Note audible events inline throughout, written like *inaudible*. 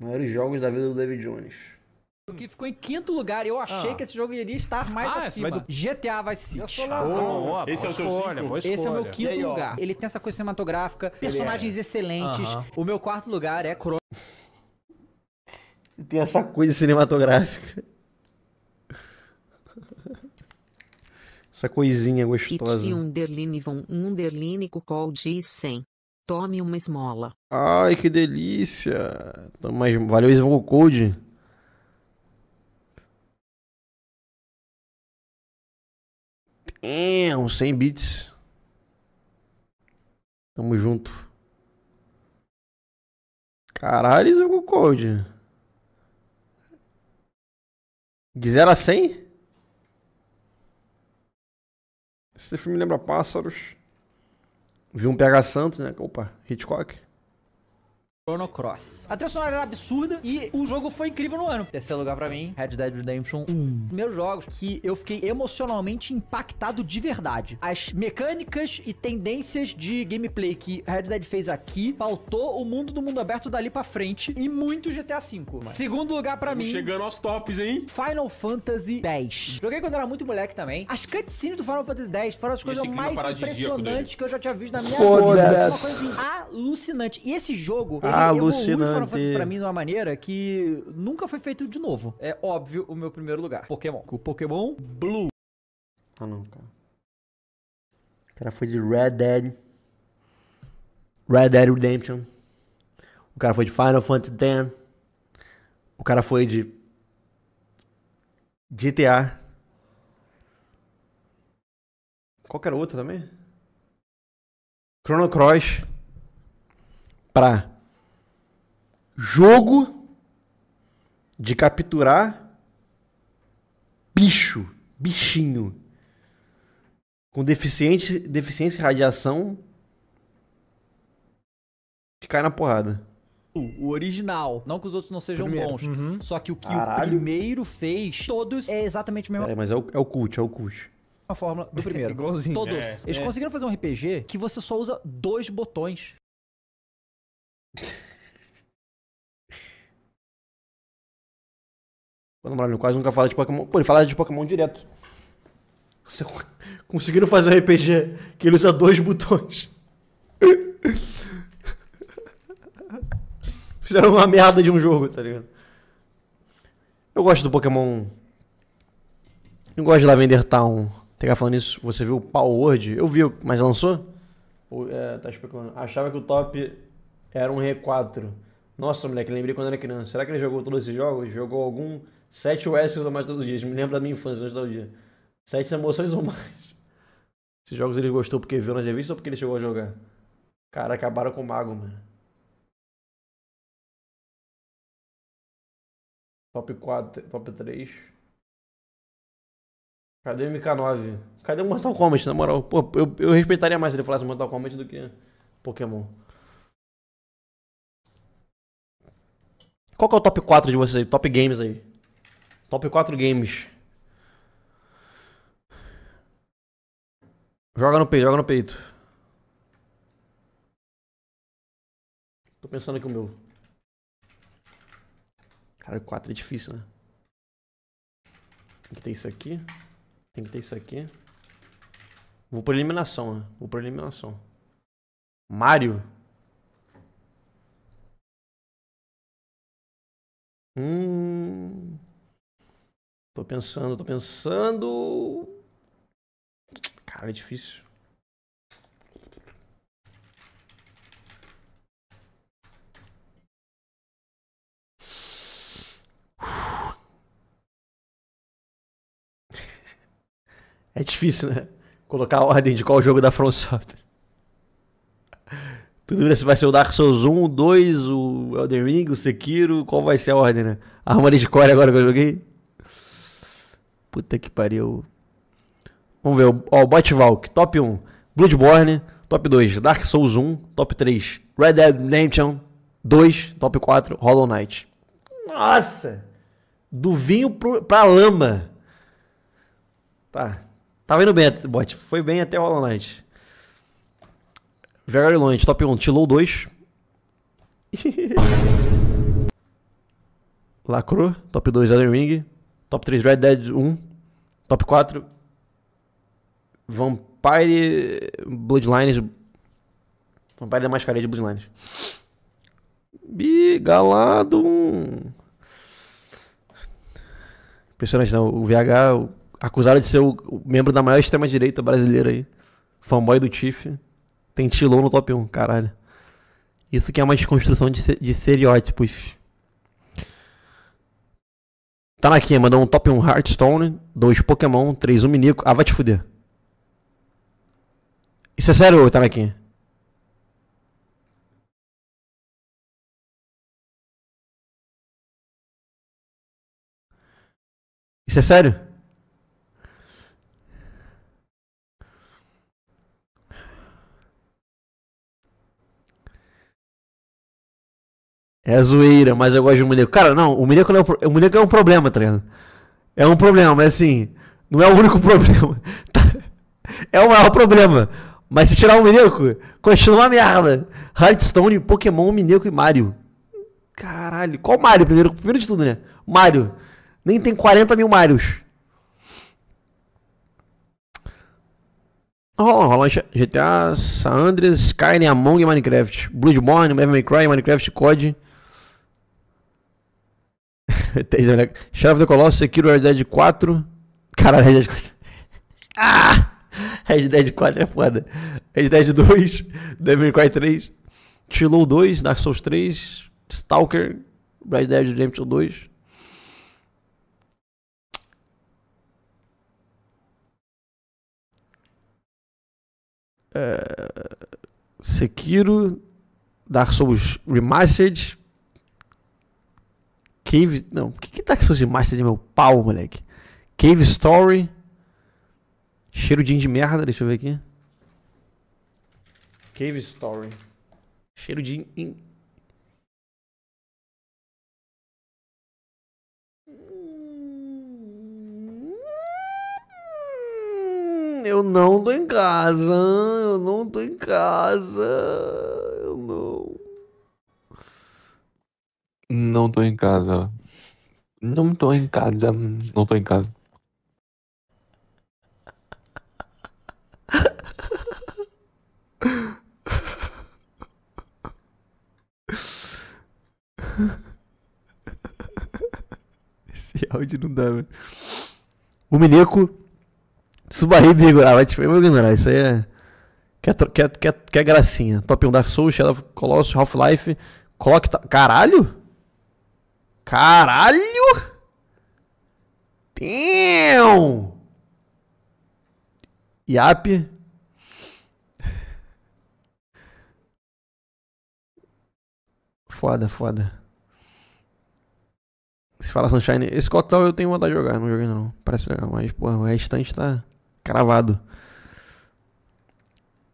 Maiores jogos da vida do David Jones. O que ficou em quinto lugar. Eu achei ah. que esse jogo iria estar ah, mais ah, acima. Vai do... GTA Vice City. Oh, esse é o seu escolha, Esse é o meu quinto aí, lugar. Ele tem essa coisa cinematográfica, personagens é. excelentes. Uh -huh. O meu quarto lugar é Cro... Tem essa coisa cinematográfica. essa coisinha gostosa. It's underline von underline diz 100. Tome uma esmola. Ai, que delícia. Então, mas valeu Small Code. Tem 100 bits. Tamo junto. Caralho, Small Code. De 0 a 100? Esse filme lembra pássaros. Vi um PH Santos, né? Opa, Hitchcock. Chrono Cross. A trilha sonora era absurda e o jogo foi incrível no ano. Terceiro lugar para mim, Red Dead Redemption 1. Meus jogos que eu fiquei emocionalmente impactado de verdade. As mecânicas e tendências de gameplay que Red Dead fez aqui pautou o mundo do mundo aberto dali para frente e muito GTA V. Mas... Segundo lugar para mim, chegando aos tops, hein? Final Fantasy 10. Joguei quando era muito moleque também. As cutscenes do Final Fantasy 10 foram as coisas mais impressionantes que eu já tinha visto na minha vida. Uma coisa assim, ah, alucinante. E esse jogo, ele ah, alucinante. evolui Final Fantasy pra mim de uma maneira que nunca foi feito de novo. É óbvio o meu primeiro lugar, Pokémon. O Pokémon Blue. Ah não, cara. O cara foi de Red Dead. Red Dead Redemption. O cara foi de Final Fantasy X. O cara foi de GTA. Qual outro também? Chrono Cross para jogo de capturar bicho, bichinho com deficiente, deficiência e radiação cai na porrada. O original. Não que os outros não sejam primeiro. bons. Uhum. Só que o que Caralho. o primeiro fez, todos é exatamente o mesmo. É, mas é o, é o cult, é o cult a fórmula do primeiro. É, *laughs* igualzinho. Todos. É, Eles é. conseguiram fazer um RPG que você só usa dois botões. o namorado quase nunca fala de Pokémon. Pô, ele fala de Pokémon direto. *laughs* Conseguiram fazer um RPG que ele usa dois botões. *laughs* Fizeram uma merda de um jogo, tá ligado? Eu gosto do Pokémon. Eu gosto de Lavender Town. Tem falando isso. Você viu o Power Eu vi, mas lançou? Ou, é, tá especulando. Achava que o top era um R4. Nossa, moleque, lembrei quando era criança. Será que ele jogou todos esses jogos? Jogou algum Sete Westerns ou mais todos os dias. Me lembra da minha infância, todos os dia. Sete emoções ou mais. *laughs* Esses jogos ele gostou porque viu nas revistas ou porque ele chegou a jogar? Cara, acabaram com o Mago, mano. Top 4, top 3. Cadê o MK9? Cadê o Mortal Kombat, na moral? Pô, eu, eu respeitaria mais se ele falasse Mortal Kombat do que Pokémon. Qual que é o top 4 de vocês aí? Top games aí. Top 4 games. Joga no peito, joga no peito. Tô pensando aqui o meu. Cara, 4 é difícil, né? Tem que ter isso aqui. Tem que ter isso aqui. Vou pra eliminação, né? Vou pra eliminação. Mario. Hum. Tô pensando, tô pensando. Cara, é difícil. É difícil, né? Colocar a ordem de qual jogo da From Software. Tudo isso vai ser o Dark Souls 1, o 2, o Elden Ring, o Sekiro, qual vai ser a ordem, né? A de Core agora que eu joguei. Puta que pariu. Vamos ver, ó, o Valk, top 1, Bloodborne, top 2, Dark Souls 1, top 3, Red Dead Redemption 2, top 4, Hollow Knight. Nossa! Do vinho pro, pra lama. Tá. Tava indo bem, bot. Foi bem até Hollow Knight. Very Longe, top 1, Tillow 2. Lacro, top 2, Elden Ring. Top 3 Red Dead 1. Top 4 Vampire Bloodlines. Vampire da Mascaria de Bloodlines. Bigalado. Impressionante, não. Né? O VH acusaram de ser o, membro da maior extrema-direita brasileira aí. Fanboy do Tiff. Tem Tilon no top 1, caralho. Isso que é uma desconstrução de, de estereótipos. Tanaquinha tá mandou um top 1 Hearthstone, 2 Pokémon, 3 Uminico. Ah, vai te fuder. Isso é sério, Tanaquinha? Isso é sério? É zoeira, mas eu gosto de Muneko. Cara, não, o Muneko, não é, é um problema, tá ligado? É um problema, mas assim, não é o único *laughs* problema. Tá? é o maior problema. Mas se tirar o Mineco, continua uma merda. Hearthstone, Pokémon, Mineco e Mario. Caralho, qual Mario primeiro? Primeiro de tudo, né? Mario. Nem tem 40 mil Marios. Oh, Avalanche, GTA, San Andreas, Skyrim, Among e Minecraft. Bloodborne, Devil Cry, Minecraft, COD. Shadow of the Colossus, Sekiro, Red Dead 4. Caralho, Red Dead 4. *laughs* Ah! Red Dead 4 é foda. Red Dead 2, *laughs* Devil May Cry 3, Chillow 2, Dark Souls 3, Stalker, Red Dead Redemption 2. É, Sekiro, Dark Souls Remastered, Cave. Não, o que, que tá com essas imagens de meu pau, moleque? Cave Story. Cheiro de de merda, deixa eu ver aqui. Cave Story. Cheiro de. In... Eu não tô em casa. Eu não tô em casa. Não tô em casa. Não tô em casa. Não tô em casa. *laughs* Esse áudio não dá, velho. O Mineco. Subaí Bigorá. Ah, vai te vou ignorar. Isso aí é. que, é que é gracinha. Top 1 Dark Souls, Shadow of Colossus, Half-Life. Coloque. Caralho! Caralho! Damn! Iap. Foda, foda. Se fala Sunshine, esse cocktail eu tenho vontade de jogar, não joguei não. Parece legal, mas porra, o restante tá cravado.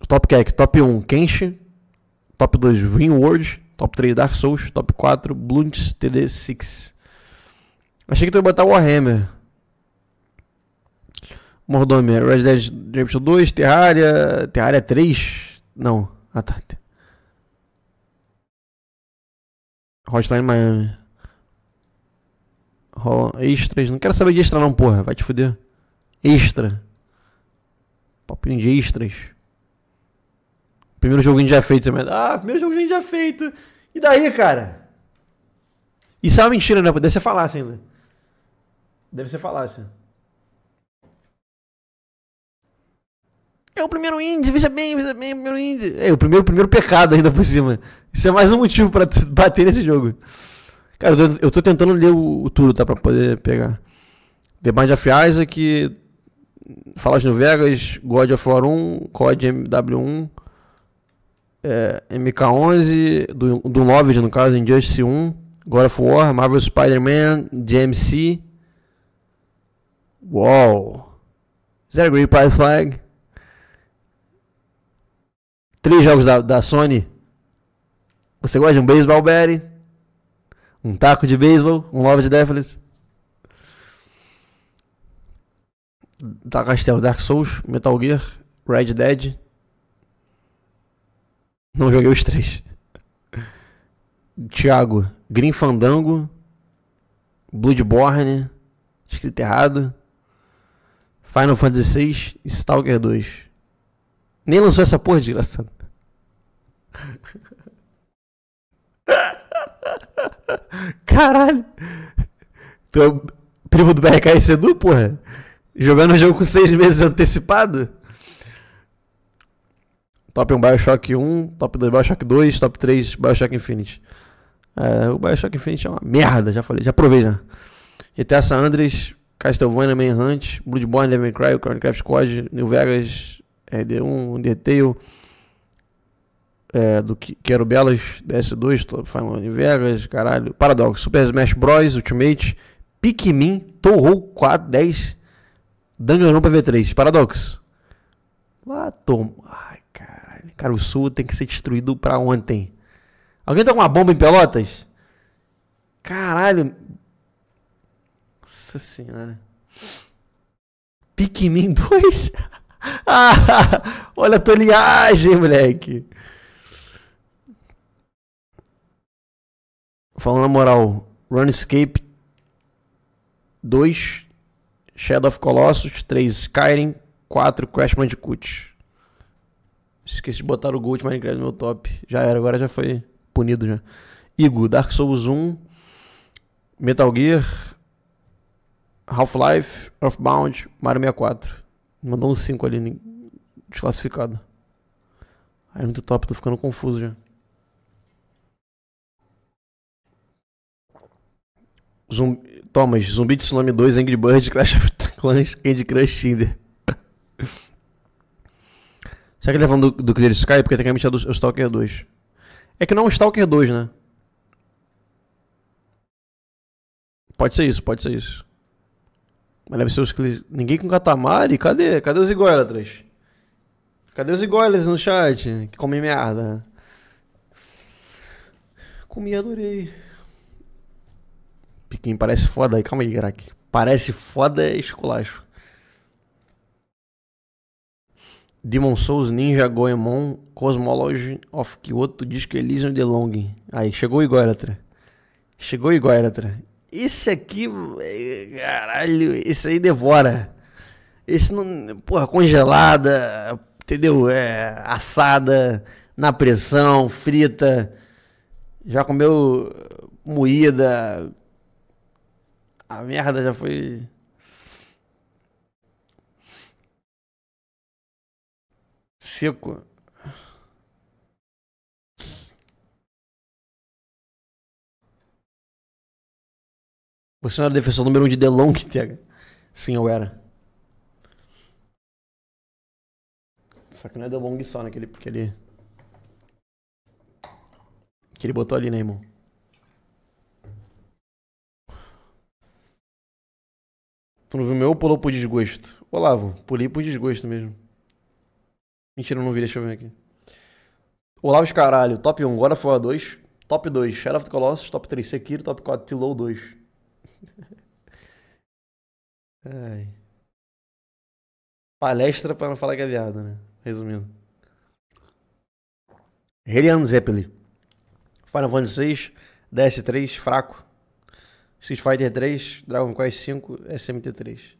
Top Cake, top 1 Kenshi, top 2 World. Top 3 Dark Souls, top 4 Blunt TD6. Achei que tu ia botar Warhammer. Mordomia, Red Dead Redemption 2, Terraria, Terraria 3. Não, ah tá. Hotline Miami. Extras, não quero saber de extra não, porra, vai te fuder. Extra. Papinho de extras. Primeiro jogo já feito, você me... Ah, primeiro jogo já feito. E daí, cara? Isso é uma mentira, né? Deve ser falácia ainda. Deve ser falácia. É o primeiro índice, veja bem, veja bem, primeiro índice. É o primeiro, primeiro pecado ainda por cima. Isso é mais um motivo para *laughs* bater nesse jogo. Cara, eu tô, eu tô tentando ler o, o, tudo, tá? Pra poder pegar. The Bind of Isaac, Fallout New Vegas, God of War 1, COD MW1, é, MK11, do, do no caso, Injustice 1, God of War, Marvel Spider-Man, DMC. Uau! Is that a green pride flag? Três jogos da, da Sony. Você gosta de um baseball Barry Um taco de beisebol? Um Love de Deathless? Da tá, Castelo Dark Souls, Metal Gear, Red Dead, não joguei os três. Thiago, Green Fandango, Bloodborne, escrito errado, Final Fantasy VI e Stalker 2. Nem lançou essa porra, graça. *laughs* Caralho. Tu é o então, primo do BRK Edu, porra? Jogando o jogo com seis meses antecipado? Top 1 Bioshock 1, top 2 Bioshock 2, top 3 Bioshock Infinite. É, o Bioshock Infinite é uma merda, já falei, já provei já. GTA San Andreas, Castlevania, Manhunt, Bloodborne, Devil May Cry, Craft Code, New Vegas, RD1, Undertale, é, do Quero Belas, DS2, Final New Vegas, caralho, Paradox, Super Smash Bros, Ultimate, Pikmin, Touhou 4, 10, Danganronpa V3, Paradox. Lá toma... Cara, o Sul tem que ser destruído para ontem. Alguém tá com uma bomba em Pelotas? Caralho. Nossa senhora. Pikmin 2? *laughs* ah, olha a tua linhagem, moleque. Falando na moral, RuneScape 2, Shadow of Colossus, 3 Skyrim, 4 Crash Bandicoot. Esqueci de botar o Gold Minecraft no meu top. Já era, agora já foi punido já. Igo, Dark Souls 1, Metal Gear, Half-Life, Earthbound, Mario 64. Mandou um 5 ali, desclassificado. Aí é muito top, tô ficando confuso já. Zumbi, Thomas, Zumbi de Tsunami 2, Angry Bird, Clash of Clans, Candy Crush, Tinder. *laughs* Será que ele tá falando do, do Clear é Sky? Porque tecnicamente é do, é o Stalker 2. É que não é um Stalker 2, né? Pode ser isso, pode ser isso. Mas deve ser os Clear... Ninguém com Katamari? Cadê? Cadê os Igólatras? Cadê os Igólatras no chat? Que comem merda. Comi, adorei. Piquinho parece foda aí. Calma aí, Grack. Parece foda é esculacho. Demon Souls, Ninja, Goemon, Cosmology of Kyoto, Disco Elysium e DeLong. Aí, chegou o Igoratra. Chegou o Igoratra. Esse aqui, caralho, esse aí devora. Esse não, porra, congelada, entendeu? É, assada, na pressão, frita. Já comeu moída. A merda já foi Seco. Você não era defensor número 1 um de Delong, Tega? Sim, eu era. Só que não é Delong só, né? Que ele, que ele... Que ele botou ali, né, irmão? Tu não viu meu ou pulou por desgosto? Olavo, pulei por desgosto mesmo. Mentira, eu não vi, deixa eu ver aqui. Olavo Caralho, top 1, God of War 2, top 2, Shadow of the Colossus, top 3, Sekiro, top 4, Tillow 2. Ai. Palestra pra não falar que é viado, né? Resumindo. Relian Zeppeli. Final Fantasy 6, DS3, fraco. Street Fighter 3, Dragon Quest 5, SMT3.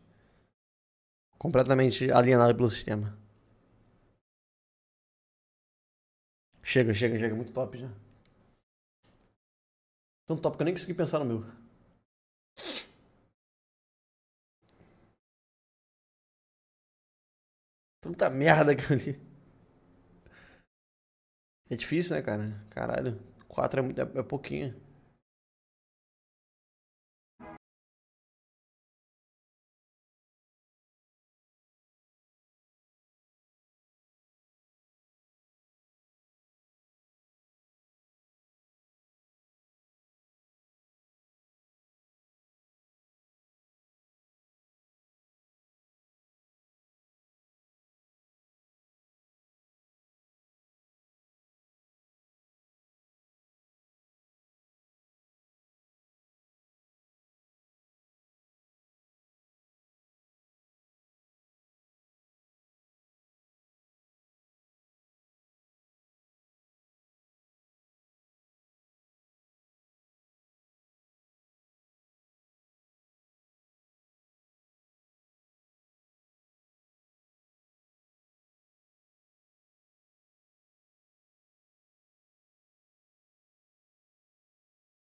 Completamente alienado pelo sistema. Chega, chega, chega. Muito top já. Tão top que eu nem consegui pensar no meu. Tanta merda que eu li. É difícil, né, cara? Caralho. 4 é, muito, é, é pouquinho.